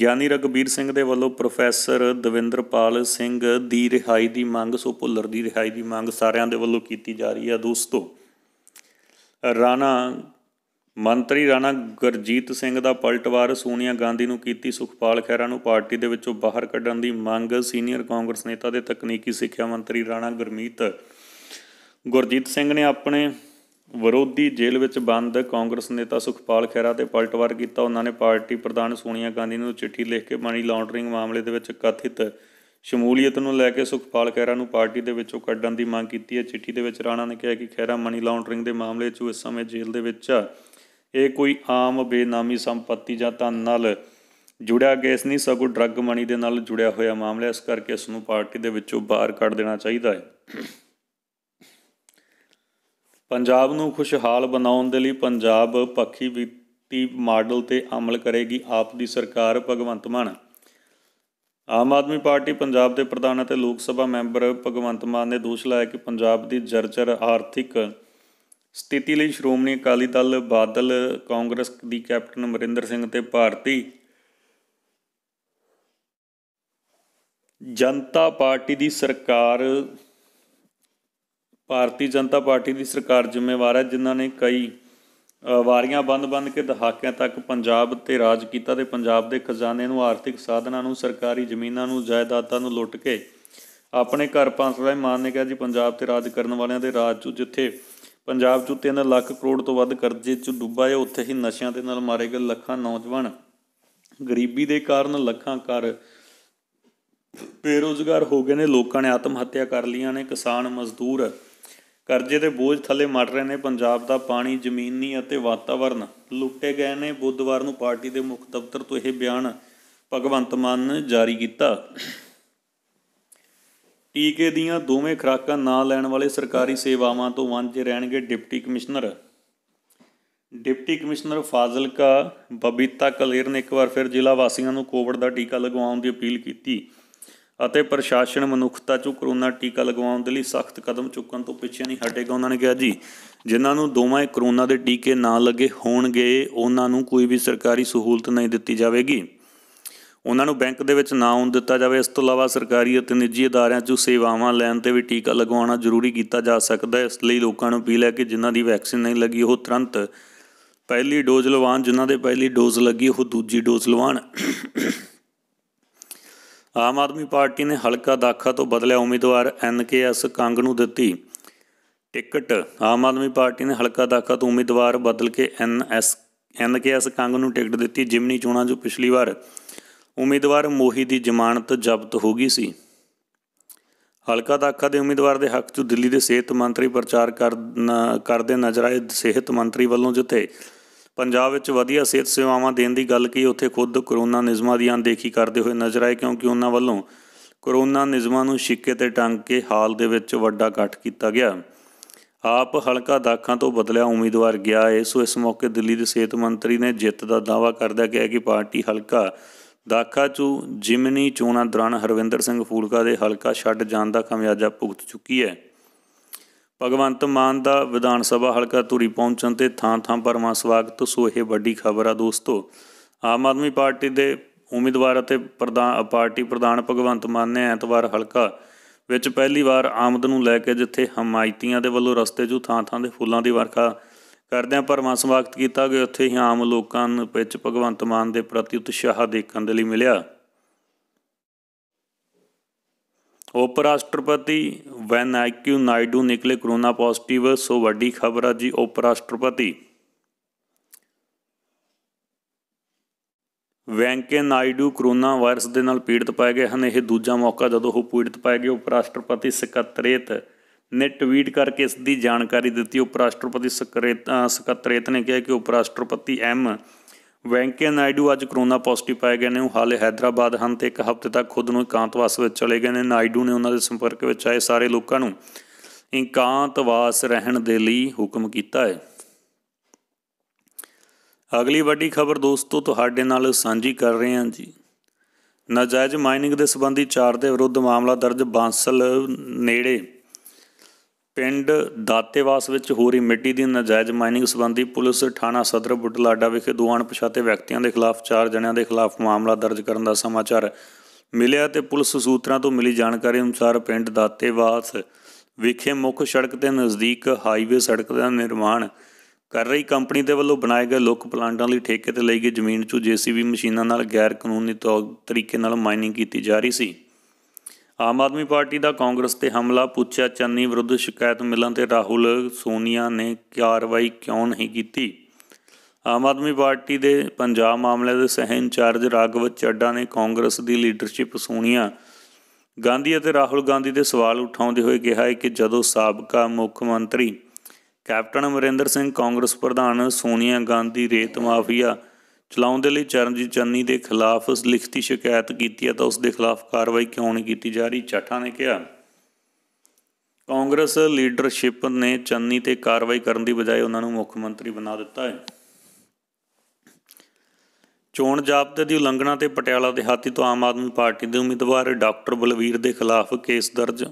ਗਿਆਨੀ ਰਗਬੀਰ ਸਿੰਘ ਦੇ ਵੱਲੋਂ ਪ੍ਰੋਫੈਸਰ ਦਵਿੰਦਰਪਾਲ ਸਿੰਘ ਦੀ ਰਿਹਾਈ ਦੀ ਮੰਗ ਸੋ ਭੁੱਲਰ ਦੀ ਰਿਹਾਈ ਦੀ ਮੰਗ ਸਾਰਿਆਂ ਦੇ ਵੱਲੋਂ ਕੀਤੀ ਜਾ ਰਹੀ ਹੈ ਦੋਸਤੋ ਰਾਣਾ ਮੰਤਰੀ ਰਾਣਾ ਗੁਰਜੀਤ ਸਿੰਘ ਦਾ ਪਲਟਵਾਰ ਸੋਨੀਆ ਗਾਂਧੀ ਨੂੰ ਕੀਤੀ ਸੁਖਪਾਲ ਖੈਰਾ ਨੂੰ ਪਾਰਟੀ ਦੇ ਵਿੱਚੋਂ ਬਾਹਰ ਕੱਢਣ ਦੀ ਮੰਗ ਸੀਨੀਅਰ ਕਾਂਗਰਸ ਨੇਤਾ ਦੇ ਤਕਨੀਕੀ ਸਿੱਖਿਆ ਮੰਤਰੀ ਰਾਣਾ ਗੁਰਮੀਤ ਗੁਰਜੀਤ ਸਿੰਘ ਨੇ ਆਪਣੇ ਵਿਰੋਧੀ ਜੇਲ੍ਹ ਵਿੱਚ ਬੰਦ ਕਾਂਗਰਸ ਨੇਤਾ ਸੁਖਪਾਲ ਖੈਰਾ ਤੇ ਪਲਟਵਾਰ ਕੀਤਾ ਉਹਨਾਂ ਨੇ ਪਾਰਟੀ ਪ੍ਰਧਾਨ ਸੋਨੀਆ ਗਾਂਧੀ ਨੂੰ ਚਿੱਠੀ ਲਿਖ ਕੇ ਮਨੀ ਲਾਂਡਰਿੰਗ ਮਾਮਲੇ ਦੇ ਵਿੱਚ ਕਥਿਤ ਸ਼ਮੂਲੀਅਤ ਨੂੰ ਲੈ ਕੇ ਸੁਖਪਾਲ ਖੈਰਾ ਨੂੰ ਪਾਰਟੀ ਦੇ ਵਿੱਚੋਂ ਕੱਢਣ ਦੀ ਮੰਗ ਕੀਤੀ ਹੈ ਚਿੱਠੀ ਦੇ ਵਿੱਚ ਰਾਣਾ ਨੇ ਕਿਹਾ ਕਿ ਖੈਰਾ ਮਨੀ ਲਾਂਡਰਿੰਗ ਦੇ ਮਾਮਲੇ 'ਚ ਉਸ ਸਮੇਂ ਜੇਲ੍ਹ ਦੇ ਵਿੱਚ ਆ ਇਹ ਕੋਈ ਆਮ ਬੇਨਾਮੀ ਸੰਪਤੀ ਜਾਂ ਧਨ ਨਾਲ ਜੁੜਿਆ ਕੇਸ ਨਹੀਂ ਸਗੋਂ ਡਰੱਗ ਮਣੀ ਦੇ ਨਾਲ ਜੁੜਿਆ ਹੋਇਆ ਮਾਮਲਾ ਇਸ ਕਰਕੇ ਇਸ ਨੂੰ ਪਾਰਟੀ ਦੇ ਵਿੱਚੋਂ ਬਾਹਰ ਕੱਢ ਦੇਣਾ ਚਾਹੀਦਾ ਹੈ ਪੰਜਾਬ ਨੂੰ ਖੁਸ਼ਹਾਲ ਬਣਾਉਣ ਦੇ ਲਈ ਪੰਜਾਬ ਪੱਖੀ ਵਿੱਤੀ ਮਾਡਲ ਤੇ ਅਮਲ ਕਰੇਗੀ ਆਪ ਦੀ ਸਰਕਾਰ ਭਗਵੰਤ ਮਾਨ ਆਮ ਆਦਮੀ ਪਾਰਟੀ ਪੰਜਾਬ ਦੇ ਪ੍ਰਧਾਨ ਅਤੇ ਲੋਕ ਸਭਾ ਮੈਂਬਰ ਭਗਵੰਤ ਮਾਨ ਨੇ ਦੋਸ਼ ਲਾਇਆ ਕਿ ਪੰਜਾਬ ਦੀ ਜਰਜਰ ਆਰਥਿਕ ਸਥਿਤੀ ਲਈ ਸ਼੍ਰੋਮਣੀ ਅਕਾਲੀ ਦਲ ਬਾਦਲ ਕਾਂਗਰਸ ਦੀ ਕੈਪਟਨ ਅਮਰਿੰਦਰ ਸਿੰਘ ਤੇ ਭਾਰਤੀ ਜਨਤਾ ਪਾਰਟੀ ਦੀ ਸਰਕਾਰ ਭਾਰਤੀ ਜਨਤਾ ਪਾਰਟੀ ਦੀ ਸਰਕਾਰ ਜ਼ਿੰਮੇਵਾਰ ਹੈ ਜਿਨ੍ਹਾਂ ਨੇ ਕਈ ਵਾਰੀਆਂ ਬੰਦ-ਬੰਦ ਕੇ ਦਹਾਕਿਆਂ ਤੱਕ ਪੰਜਾਬ ਤੇ ਰਾਜ ਕੀਤਾ ਤੇ ਪੰਜਾਬ ਦੇ ਖਜ਼ਾਨੇ ਨੂੰ ਆਰਥਿਕ ਸਾਧਨਾਂ ਨੂੰ ਸਰਕਾਰੀ ਜ਼ਮੀਨਾਂ ਨੂੰ ਜਾਇਦਾਦਾਂ ਨੂੰ ਲੁੱਟ ਕੇ ਆਪਣੇ ਘਰ ਪਾਸ ਦਾ ਮਾਨ ਨੇ ਕਿਹਾ ਜੀ ਪੰਜਾਬ ਤੇ ਰਾਜ ਕਰਨ ਵਾਲਿਆਂ ਦੇ ਰਾਜ ਜਿੱਥੇ ਪੰਜਾਬ 'ਚ 3 ਲੱਖ ਕਰੋੜ ਤੋਂ ਵੱਧ ਕਰਜ਼ੇ 'ਚ ਡੁੱਬਾ ਹੈ ਉੱਥੇ ਹੀ ਨਸ਼ਿਆਂ ਦੇ ਨਾਲ ਮਾਰੇ ਗਏ ਲੱਖਾਂ ਨੌਜਵਾਨ ਗਰੀਬੀ ਦੇ ਕਾਰਨ ਲੱਖਾਂ ਘਰ ਬੇਰੋਜ਼ਗਾਰ ਹੋ ਗਏ ਨੇ ਲੋਕਾਂ ਨੇ ਆਤਮ ਹੱਤਿਆ ਕਰ ਲਈਆਂ ਨੇ ਕਿਸਾਨ ਮਜ਼ਦੂਰ ਕਰਜ਼ੇ ਦੇ ਬੋਝ ਥੱਲੇ ਮੜ ਰਹੇ ਨੇ ਪੰਜਾਬ ਦਾ ਪਾਣੀ ਜ਼ਮੀਨੀ ਅਤੇ ਵਾਤਾਵਰਨ ਲੁੱਟੇ ਗਏ ਨੇ ਬੁੱਧਵਾਰ ਨੂੰ ਪਾਰਟੀ ਦੇ ਮੁੱਖ ਦਫ਼ਤਰ ਤੋਂ ਇਹ ਬਿਆਨ ਭਗਵੰਤ ਮਾਨ ਨੇ ਜਾਰੀ ਕੀਤਾ ਟੀਕੇ ਦੀਆਂ ਦੋਵੇਂ ਖੁਰਾਕਾਂ ਨਾ ਲੈਣ ਵਾਲੇ ਸਰਕਾਰੀ ਸੇਵਾਵਾਂ ਤੋਂ ਵਾਂਝੇ ਰਹਿਣਗੇ deputy commissioner deputy commissioner Fazilka Babita Kaler ਨੇ ਇੱਕ ਵਾਰ ਫਿਰ ਜ਼ਿਲ੍ਹਾ ਵਾਸੀਆਂ ਨੂੰ ਕੋਵਿਡ ਦਾ ਟੀਕਾ ਲਗਵਾਉਣ ਦੀ ਅਪੀਲ ਕੀਤੀ ਅਤੇ ਪ੍ਰਸ਼ਾਸਨ ਮਨੁੱਖਤਾ 'ਚੋਂ ਕਰੋਨਾ ਟੀਕਾ ਲਗਵਾਉਣ ਦੇ ਲਈ ਸਖਤ ਕਦਮ ਚੁੱਕਣ ਤੋਂ ਪਿੱਛੇ ਨਹੀਂ ਹਟੇਗਾ ਉਹਨਾਂ ਨੇ ਕਿਹਾ ਜੀ ਜਿਨ੍ਹਾਂ ਨੂੰ ਦੋਵੇਂ ਕਰੋਨਾ ਦੇ ਟੀਕੇ ਨਾ ਲੱਗੇ ਹੋਣਗੇ ਉਹਨਾਂ ਨੂੰ ਕੋਈ ਵੀ ਸਰਕਾਰੀ ਸਹੂਲਤ ਨਹੀਂ ਦਿੱਤੀ ਜਾਵੇਗੀ ਉਹਨਾਂ ਨੂੰ ਬੈਂਕ ਦੇ ਵਿੱਚ ਨਾ ਆਉਣ ਦਿੱਤਾ ਜਾਵੇ ਇਸ ਤੋਂ ਇਲਾਵਾ ਸਰਕਾਰੀ ਅਤੇ ਨਿੱਜੀ ਅਦਾਰਿਆਂ 'ਚ ਸੇਵਾਵਾਂ ਲੈਣ ਤੇ ਵੀ ਟੀਕਾ ਲਗਵਾਉਣਾ ਜ਼ਰੂਰੀ ਕੀਤਾ ਜਾ ਸਕਦਾ ਹੈ ਇਸ ਲਈ ਲੋਕਾਂ ਨੂੰ ਅਪੀਲ ਹੈ ਕਿ ਜਿਨ੍ਹਾਂ ਦੀ ਵੈਕਸੀਨ ਨਹੀਂ ਲੱਗੀ ਉਹ ਤੁਰੰਤ ਪਹਿਲੀ ਡੋਜ਼ ਲਵਾਉਣ ਜਿਨ੍ਹਾਂ ਦੇ ਪਹਿਲੀ ਡੋਜ਼ ਲੱਗੀ ਉਹ ਦੂਜੀ ਡੋਜ਼ ਲਵਾਉਣ ਆਮ ਆਦਮੀ ਪਾਰਟੀ ਨੇ ਹਲਕਾ ਦਾਖਾ ਤੋਂ ਬਦਲਿਆ ਉਮੀਦਵਾਰ ਐਨ ਕੇ ਐਸ ਕੰਗ ਨੂੰ ਦਿੱਤੀ ਟਿਕਟ ਆਮ ਆਦਮੀ ਪਾਰਟੀ ਨੇ ਹਲਕਾ ਦਾਖਾ ਤੋਂ ਉਮੀਦਵਾਰ ਬਦਲ ਕੇ N S N K S Kang ਨੂੰ ਟਿਕਟ ਦਿੱਤੀ ਜਿਮਨੀ ਚੋਣਾਂ ਜੋ ਪਿਛਲੀ ਵਾਰ ਉਮੀਦਵਾਰ ਮੋਹੀ ਦੀ ਜ਼ਮਾਨਤ ਜ਼ਬਤ ਹੋ ਗਈ ਸੀ ਹਲਕਾ ਦਾਖਾ ਦੇ ਉਮੀਦਵਾਰ ਦੇ ਹੱਕ 'ਚ ਦਿੱਲੀ ਦੇ ਸਿਹਤ ਮੰਤਰੀ ਪ੍ਰਚਾਰ ਕਰਦੇ ਨਜ਼ਰ ਆਏ ਸਿਹਤ ਮੰਤਰੀ ਵੱਲੋਂ ਜਿੱਥੇ ਪੰਜਾਬ ਵਿੱਚ ਵਧੀਆ ਸਿਹਤ ਸੇਵਾਵਾਂ ਦੇਣ ਦੀ ਗੱਲ ਕੀ ਉੱਥੇ ਖੁਦ ਕਰੋਨਾ ਨਿਜ਼ਮਾਂ ਦੀ ਅਣਦੇਖੀ ਕਰਦੇ ਹੋਏ ਨਜ਼ਰ ਆਏ ਕਿਉਂਕਿ ਉਹਨਾਂ ਵੱਲੋਂ ਕਰੋਨਾ ਨਿਜ਼ਮਾਂ ਨੂੰ ਸ਼ਿੱਕੇ ਤੇ ਟੰਗ ਕੇ ਹਾਲ ਦੇ ਵਿੱਚ ਵੱਡਾ ਇਕੱਠ ਕੀਤਾ ਗਿਆ ਆਪ ਹਲਕਾ ਦਾਖਾਂ ਤੋਂ ਬਦਲਿਆ ਉਮੀਦਵਾਰ ਗਿਆ ਏ ਸੋ ਇਸ ਮੌਕੇ ਦਿੱਲੀ ਦੇ ਸਿਹਤ ਮੰਤਰੀ ਨੇ ਜਿੱਤ ਦਾ ਦਾਵਾ ਕਰਦਿਆਂ ਕਿਹਾ ਕਿ ਪਾਰਟੀ ਹਲਕਾ ਦਾਖਾਚੂ ਜਿਮਨੀ ਚੋਣਾ ਦੌਰਾਨ ਹਰਵਿੰਦਰ ਸਿੰਘ ਫੂਲਕਾ ਦੇ ਹਲਕਾ ਛੱਡ ਜਾਣ ਦਾ ਖਮਿਆਜਾ ਭੁਗਤ ਚੁੱਕੀ ਹੈ ਭਗਵੰਤ ਮਾਨ ਦਾ ਵਿਧਾਨ ਸਭਾ ਹਲਕਾ ਧੂਰੀ ਪਹੁੰਚਣ ਤੇ ਥਾਂ ਥਾਂ ਪਰਮਾ ਸਵਾਗਤ ਸੋ ਇਹ ਵੱਡੀ ਖਬਰ ਆ ਦੋਸਤੋ ਆਮ ਆਦਮੀ ਪਾਰਟੀ ਦੇ ਉਮੀਦਵਾਰ ਅਤੇ ਪ੍ਰਧਾਨ ਪਾਰਟੀ ਪ੍ਰਧਾਨ ਭਗਵੰਤ ਮਾਨ ਨੇ ਐਤਵਾਰ ਹਲਕਾ ਵਿੱਚ ਪਹਿਲੀ ਵਾਰ ਆਮਦ ਨੂੰ ਲੈ ਕੇ ਜਿੱਥੇ ਹਮਾਇਤੀਆਂ ਦੇ ਵੱਲੋਂ ਰਸਤੇ 'ਚੋਂ ਥਾਂ ਥਾਂ ਦੇ ਫੁੱਲਾਂ ਦੀ ਵਰਖਾ ਕਰਦਿਆਂ ਪਰਮਾ ਸਮਾਗਤ ਕੀਤਾ ਗਿਆ ਉੱਥੇ ਹੀ ਆਮ ਲੋਕਾਂ ਵਿੱਚ ਭਗਵੰਤ ਮਾਨ ਦੇ ਪ੍ਰਤੀ ਉਤਸ਼ਾਹ ਦੇਖਣ ਦੇ ਲਈ ਮਿਲਿਆ ਉਪ ਰਾਸ਼ਟਰਪਤੀ ਵੈਨ ਨਾਇਡੂ ਨਿਕਲੇ ਕਰੋਨਾ ਪੋਜ਼ਿਟਿਵ ਸੋ ਵੱਡੀ ਖਬਰ ਆ ਜੀ ਉਪ ਰਾਸ਼ਟਰਪਤੀ ਵੈਂਕੇ ਨਾਇਡੂ ਕਰੋਨਾ ਵਾਇਰਸ ਦੇ ਨਾਲ ਪੀੜਤ ਪਾਏ ਗਏ ਹਨ ਇਹ ਦੂਜਾ ਮੌਕਾ ਜਦੋਂ ਉਹ ਪੀੜਤ ਪਾਏ ਗਏ ਉਪ ਰਾਸ਼ਟਰਪਤੀ ਸਕੱਤਰੇਤ ਨੇ ਟਵੀਟ ਕਰਕੇ ਇਸ ਦੀ ਜਾਣਕਾਰੀ ਦਿੱਤੀ ਉਪ ਰਾਸ਼ਟਰਪਤੀ ਸਕੱਤਰੇਤ ਨੇ ਕਿਹਾ ਕਿ ਉਪ ਰਾਸ਼ਟਰਪਤੀ ਐਮ ਵੈਂਕੇ ਨਾਇਡੂ ਅੱਜ ਕਰੋਨਾ ਪੋਜ਼ਿਟਿਵ ਪਾਏ ਗਏ ਨੇ ਉਹ ਹਾਲੇ ਹైదరాబాద్ ਹਨ ਤੇ ਇੱਕ ਹਫ਼ਤੇ ਤੱਕ ਖੁਦ ਨੂੰ ਇਕਾਂਤਵਾਸ ਵਿੱਚ ਚਲੇ ਗਏ ਨੇ ਨਾਇਡੂ ਨੇ ਉਹਨਾਂ ਦੇ ਸੰਪਰਕ ਵਿੱਚ ਆਏ ਸਾਰੇ ਲੋਕਾਂ ਨੂੰ ਇਕਾਂਤਵਾਸ ਰਹਿਣ ਦੇ ਲਈ ਹੁਕਮ ਕੀਤਾ ਹੈ ਅਗਲੀ ਵੱਡੀ ਖਬਰ ਦੋਸਤੋ ਤੁਹਾਡੇ ਨਾਲ ਸਾਂਝੀ ਕਰ ਰਹੇ ਹਾਂ ਜੀ ਨਾਜਾਇਜ਼ ਮਾਈਨਿੰਗ ਦੇ ਸੰਬੰਧੀ ਚਾਰ ਦੇ ਵਿਰੁੱਧ ਮਾਮਲਾ ਦਰਜ ਬਾਂਸਲ ਨੇੜੇ ਪਿੰਡ ਦਾਤੇਵਾਸ ਵਿੱਚ ਹੋ ਰਹੀ ਮਿੱਟੀ ਦੀ ਨਾਜਾਇਜ਼ ਮਾਈਨਿੰਗ ਸੰਬੰਧੀ ਪੁਲਿਸ ਥਾਣਾ ਸਦਰ ਬੁੱਢਲਾਡਾ ਵਿਖੇ ਦੋ ਅਣਪਛਾਤੇ ਵਿਅਕਤੀਆਂ ਦੇ ਖਿਲਾਫ ਚਾਰ ਜਣਿਆਂ ਦੇ ਖਿਲਾਫ ਮਾਮਲਾ ਦਰਜ ਕਰਨ ਦਾ ਸਮਾਚਾਰ ਮਿਲਿਆ ਤੇ ਪੁਲਿਸ ਸੂਤਰਾਂ ਤੋਂ ਮਿਲੀ ਜਾਣਕਾਰੀ ਅਨੁਸਾਰ ਪਿੰਡ ਦਾਤੇਵਾਸ ਵਿਖੇ ਮੁੱਖ ਸੜਕ ਦੇ ਨਜ਼ਦੀਕ ਹਾਈਵੇ ਸੜਕ ਦਾ ਨਿਰਮਾਣ ਕਰ ਰਹੀ ਕੰਪਨੀ ਦੇ ਵੱਲੋਂ ਬਣਾਏ ਗਏ ਲੋਕ ਪਲਾਂਟਾਂ ਲਈ ਠੇਕੇ ਤੇ ਲਈ ਗਈ ਜ਼ਮੀਨ 'ਚੋਂ ਜੀਸੀਬੀ ਮਸ਼ੀਨਾਂ ਨਾਲ ਗੈਰ ਕਾਨੂੰਨੀ ਤਰੀਕੇ ਨਾਲ ਮਾਈਨਿੰਗ ਕੀਤੀ ਜਾ ਰਹੀ ਸੀ ਆਮ ਆਦਮੀ ਪਾਰਟੀ ਦਾ ਕਾਂਗਰਸ ਤੇ ਹਮਲਾ ਪੁੱਛਿਆ ਚੰਨੀ ਵਿਰੁੱਧ ਸ਼ਿਕਾਇਤ ਮਿਲਣ ਤੇ ਰਾਹੁਲ ਸੋਨੀਆ ਨੇ ਕਾਰਵਾਈ ਕਿਉਂ ਨਹੀਂ ਕੀਤੀ ਆਮ ਆਦਮੀ ਪਾਰਟੀ ਦੇ ਪੰਜਾਬ ਮਾਮਲੇ ਦੇ ਸਹਿ ਇੰਚਾਰਜ ਰਾਗਵ ਚੱਡਾ ਨੇ ਕਾਂਗਰਸ ਦੀ ਲੀਡਰਸ਼ਿਪ ਸੋਨੀਆ ਗਾਂਧੀ ਅਤੇ ਰਾਹੁਲ ਗਾਂਧੀ ਦੇ ਸਵਾਲ ਉਠਾਉਂਦੇ ਹੋਏ ਕਿਹਾ ਹੈ ਕਿ ਜਦੋਂ ਸਾਬਕਾ ਮੁੱਖ ਮੰਤਰੀ ਕੈਪਟਨ ਅਮਰਿੰਦਰ ਸਿੰਘ ਕਾਂਗਰਸ ਪ੍ਰਧਾਨ ਸੋਨੀਆ ਗਾਂਧੀ ਰੇਤ ਮਾਫੀਆ ਚਲਾਉਣ ਦੇ ਲਈ ਚਰਨਜੀਤ ਚੰਨੀ ਦੇ ਖਿਲਾਫ ਲਿਖਤੀ ਸ਼ਿਕਾਇਤ ਕੀਤੀ ਹੈ ਤਾਂ ਉਸ ਦੇ ਖਿਲਾਫ ਕਾਰਵਾਈ ਕਿਉਂ ਨਹੀਂ ਕੀਤੀ ਜਾ ਰਹੀ ਚਾਠਾ ਨੇ ਕਿਹਾ ਕਾਂਗਰਸ ਲੀਡਰਸ਼ਿਪ ਨੇ ਚੰਨੀ ਤੇ ਕਾਰਵਾਈ ਕਰਨ ਦੀ ਬਜਾਏ ਉਹਨਾਂ ਨੂੰ ਮੁੱਖ ਮੰਤਰੀ ਬਣਾ ਦਿੱਤਾ ਹੈ ਚੋਣ ਜ਼ਾਬਤੇ ਦੀ ਉਲੰਘਣਾ ਤੇ ਪਟਿਆਲਾ ਦਿਹਾਤੀ ਤੋਂ ਆਮ ਆਦਮੀ ਪਾਰਟੀ ਦੇ ਉਮੀਦਵਾਰ ਡਾਕਟਰ ਬਲਵੀਰ ਦੇ ਖਿਲਾਫ ਕੇਸ ਦਰਜ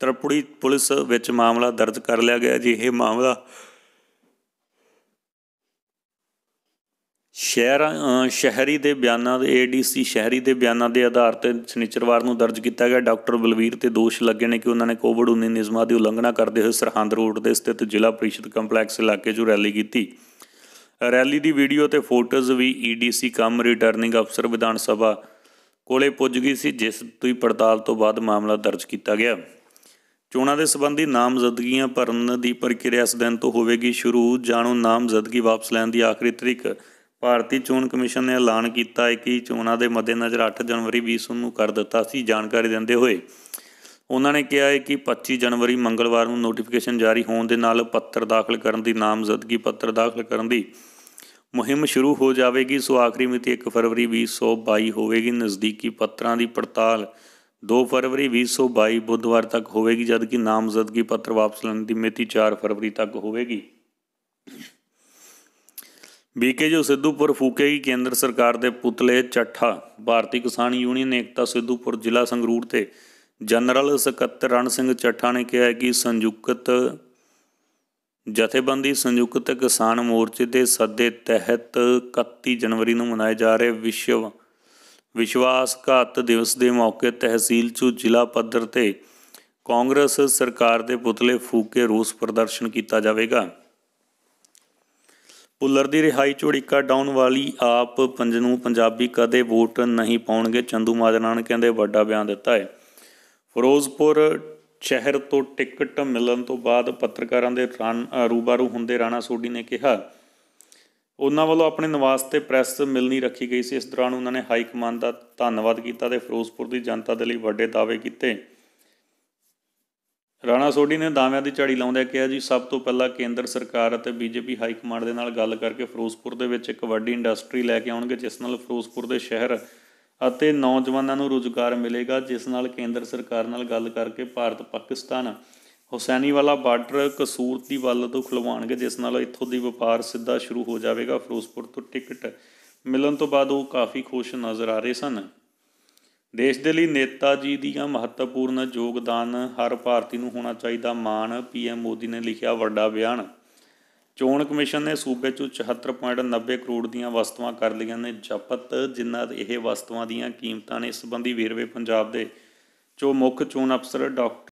ਤਰਪੁੜੀ ਪੁਲਿਸ ਵਿੱਚ ਮਾਮਲਾ ਦਰਜ ਕਰ ਲਿਆ ਗਿਆ ਜੀ ਇਹ ਮਾਮਲਾ ਸ਼ਹਿਰਾਂ ਸ਼ਹਿਰੀ ਦੇ ਬਿਆਨਾਂ ਦੇ ਏਡੀਸੀ ਸ਼ਹਿਰੀ ਦੇ ਬਿਆਨਾਂ ਦੇ ਆਧਾਰ ਤੇ ਸ਼ਨੀਚਰਵਾਰ ਨੂੰ ਦਰਜ ਕੀਤਾ ਗਿਆ ਡਾਕਟਰ ਬਲਵੀਰ ਤੇ ਦੋਸ਼ ਲੱਗੇ ਨੇ ਕਿ ਉਹਨਾਂ ਨੇ ਕੋਵਿਡ-19 ਨਿਯਮਾਂ ਦੀ ਉਲੰਘਣਾ ਕਰਦੇ ਹੋਏ ਸਰਹੰਦ ਰੋਡ ਦੇ ਸਥਿਤ ਜ਼ਿਲ੍ਹਾ ਪ੍ਰੀਸ਼ਦ ਕੰਪਲੈਕਸ ਇਲਾਕੇ 'ਚ ਰੈਲੀ ਕੀਤੀ ਰੈਲੀ ਦੀ ਵੀਡੀਓ ਤੇ ਫੋਟੋਜ਼ ਵੀ ਈਡੀਸੀ e ਕਮ ਰਿਟਰਨਿੰਗ ਅਫਸਰ ਵਿਧਾਨ ਸਭਾ ਕੋਲੇ ਪੁੱਜ ਗਈ ਸੀ ਜਿਸ ਹੀ ਪੜਤਾਲ ਤੋਂ ਬਾਅਦ ਮਾਮਲਾ ਦਰਜ ਕੀਤਾ ਗਿਆ ਚੋਣਾਂ ਦੇ ਸੰਬੰਧੀ ਨਾਮਜ਼ਦਗੀਆਂ ਭਰਨ ਦੀ ਪ੍ਰਕਿਰਿਆ ਇਸ ਦਿਨ ਤੋਂ ਹੋਵੇਗੀ ਸ਼ੁਰੂ ਜਾਣੋ ਨਾਮਜ਼ਦਗੀ ਵਾਪਸ ਲੈਣ ਦੀ ਆਖਰੀ ਤਰੀਕ ਭਾਰਤੀ ਚੋਣ ਕਮਿਸ਼ਨ ਨੇ ਐਲਾਨ ਕੀਤਾ ਹੈ ਕਿ ਚੋਣਾਂ ਦੇ ਮੱਦੇਨਜ਼ਰ 8 ਜਨਵਰੀ 2020 ਨੂੰ ਕਰ ਦਿੱਤਾ ਸੀ ਜਾਣਕਾਰੀ ਦਿੰਦੇ ਹੋਏ ਉਹਨਾਂ ਨੇ ਕਿਹਾ ਹੈ ਕਿ 25 ਜਨਵਰੀ ਮੰਗਲਵਾਰ ਨੂੰ ਨੋਟੀਫਿਕੇਸ਼ਨ ਜਾਰੀ ਹੋਣ ਦੇ ਨਾਲ ਪੱਤਰ ਦਾਖਲ ਕਰਨ ਦੀ ਨਾਮਜ਼ਦਗੀ ਪੱਤਰ ਦਾਖਲ ਕਰਨ ਦੀ ਮੁਹਿੰਮ ਸ਼ੁਰੂ ਹੋ ਜਾਵੇਗੀ ਸੋ ਆਖਰੀ ਮਿਤੀ 1 ਫਰਵਰੀ 2022 ਹੋਵੇਗੀ ਨਜ਼ਦੀਕੀ ਪੱਤਰਾਂ ਦੀ ਪੜਤਾਲ 2 ਫਰਵਰੀ 2022 ਬੁੱਧਵਾਰ ਤੱਕ ਹੋਵੇਗੀ ਜਦਕਿ ਨਾਮਜ਼ਦਗੀ ਪੱਤਰ ਵਾਪਸ ਲੈਣ ਦੀ ਮਿਤੀ 4 ਫਰਵਰੀ ਤੱਕ ਹੋਵੇਗੀ ਬੀਕੇ ਜੋ ਸਿੱਧੂਪੁਰ ਫੂਕੇਗੀ ਕੇਂਦਰ ਸਰਕਾਰ ਦੇ ਪੁਤਲੇ ਚੱਠਾ ਭਾਰਤੀ ਕਿਸਾਨ ਯੂਨੀਅਨ ਏਕਤਾ ਸਿੱਧੂਪੁਰ ਜ਼ਿਲ੍ਹਾ ਸੰਗਰੂਰ ਤੇ ਜਨਰਲ ਸਕੱਤਰ ਰਣ ਸਿੰਘ ਚੱਠਾ ਨੇ ਕਿਹਾ ਕਿ ਸੰਯੁਕਤ ਜਥੇਬੰਦੀ ਸੰਯੁਕਤ ਕਿਸਾਨ ਮੋਰਚੇ ਦੇ ਸੱਦੇ ਤਹਿਤ 31 ਜਨਵਰੀ ਨੂੰ ਮਨਾਏ ਜਾ ਰਹੇ ਵਿਸ਼ਵ ਵਿਸ਼ਵਾਸਘਾਤ ਦਿਵਸ ਦੇ ਮੌਕੇ ਤਹਿਸੀਲ ਚੂ ਜ਼ਿਲ੍ਹਾ ਪੱਧਰ ਤੇ ਕਾਂਗਰਸ ਸਰਕਾਰ ਦੇ ਪੁਤਲੇ ਫੂਕੇ ਰੋਸ ਪ੍ਰਦਰਸ਼ਨ ਕੀਤਾ ਜਾਵੇਗਾ ਪੁੱਲਰ ਦੀ ਰਿਹਾਈ ਝੋੜੀਕਾ ਡਾਊਨ ਵਾਲੀ ਆਪ ਪੰਜ ਨੂੰ ਪੰਜਾਬੀ ਕਦੇ ਵੋਟ ਨਹੀਂ ਪਾਉਣਗੇ ਚੰਦੂ ਮਾਜਰਾਨ ਕਹਿੰਦੇ ਵੱਡਾ ਬਿਆਨ ਦਿੱਤਾ ਹੈ ਫਿਰੋਜ਼ਪੁਰ ਸ਼ਹਿਰ ਤੋਂ ਟਿਕਟ ਮਿਲਣ ਤੋਂ ਬਾਅਦ ਪੱਤਰਕਾਰਾਂ ਦੇ ਰੂਬਾਰੂ ਹੁੰਦੇ ਰਾਣਾ ਸੋਢੀ ਨੇ ਕਿਹਾ ਉਹਨਾਂ ਵੱਲੋਂ ਆਪਣੇ ਨਿਵਾਸ ਤੇ ਪ੍ਰੈਸ ਮਿਲਣੀ ਰੱਖੀ ਗਈ ਸੀ ਇਸ ਦੌਰਾਨ ਉਹਨਾਂ ਨੇ ਹਾਈ ਕਮਾਂਡ ਦਾ ਧੰਨਵਾਦ ਕੀਤਾ ਤੇ ਫਿਰੋਜ਼ਪੁਰ ਦੀ ਜਨਤਾ ਦੇ ਲਈ ਵੱਡੇ ਦਾਅਵੇ ਕੀਤੇ ਰਾਣਾ ਸੋਢੀ ਨੇ ਦਾਵਿਆਂ ਦੀ ਝਾੜੀ ਲਾਉਂਦਿਆਂ ਕਿਹਾ ਜੀ ਸਭ ਤੋਂ ਪਹਿਲਾਂ ਕੇਂਦਰ ਸਰਕਾਰ ਅਤੇ ਬੀਜੇਪੀ ਹਾਈ ਕਮਾਂਡ ਦੇ ਨਾਲ ਗੱਲ ਕਰਕੇ ਫਿਰੋਜ਼ਪੁਰ ਦੇ ਵਿੱਚ ਇੱਕ ਵੱਡੀ ਇੰਡਸਟਰੀ ਲੈ ਕੇ ਆਉਣਗੇ ਜਿਸ ਨਾਲ ਫਿਰੋਜ਼ਪੁਰ ਦੇ ਸ਼ਹਿਰ ਅਤੇ ਨੌਜਵਾਨਾਂ ਨੂੰ ਰੋਜ਼ਗਾਰ ਮਿਲੇਗਾ ਜਿਸ ਨਾਲ ਕੇਂਦਰ ਸਰਕਾਰ ਨਾਲ ਗੱਲ ਕਰਕੇ ਭਾਰਤ ਪਾਕਿਸਤਾਨ ਹੁਸੈਨੀਵਾਲਾ ਬਾਰਡਰ ਕਸੂਰ ਦੀ ਵੱਲ ਤੋਂ ਖੁਲਵਾਉਣਗੇ ਜਿਸ ਨਾਲ ਇੱਥੋਂ ਦੀ ਵਪਾਰ ਸਿੱਧਾ ਸ਼ੁਰੂ ਹੋ ਜਾਵੇਗਾ ਫਿਰੋਜ਼ਪੁਰ ਤੋਂ ਟਿਕਟ ਮਿਲਣ ਤੋਂ ਬਾਅਦ ਉਹ ਕਾਫੀ ਖੁਸ਼ ਨਜ਼ਰ ਆ ਰਹੇ ਸਨ ਦੇਸ਼ ਦੇ ਲਈ ਨੇਤਾ ਜੀ ਦੀਆਂ ਮਹੱਤਵਪੂਰਨ ਯੋਗਦਾਨ ਹਰ ਭਾਰਤੀ ਨੂੰ ਹੋਣਾ ਚਾਹੀਦਾ ਮਾਣ ਪੀਐਮ ਮੋਦੀ ਨੇ ਲਿਖਿਆ ਵੱਡਾ ਬਿਆਨ ਚੋਣ ਕਮਿਸ਼ਨ ਨੇ ਸੂਬੇ 'ਚ 74.90 ਕਰੋੜ ਦੀਆਂ ਵਸਤੂਆਂ ਕਰ ਲਈਆਂ ਨੇ ਜ਼ਬਤ ਜਿਨ੍ਹਾਂ ਇਹ ਵਸਤੂਆਂ ਦੀਆਂ ਕੀਮਤਾਂ ਨੇ ਸੰਬੰਧੀ ਵੇਰਵੇ ਪੰਜਾਬ ਦੇ ਜੋ ਮੁੱਖ ਚੋਣ ਅਫਸਰ ਡਾਕਟਰ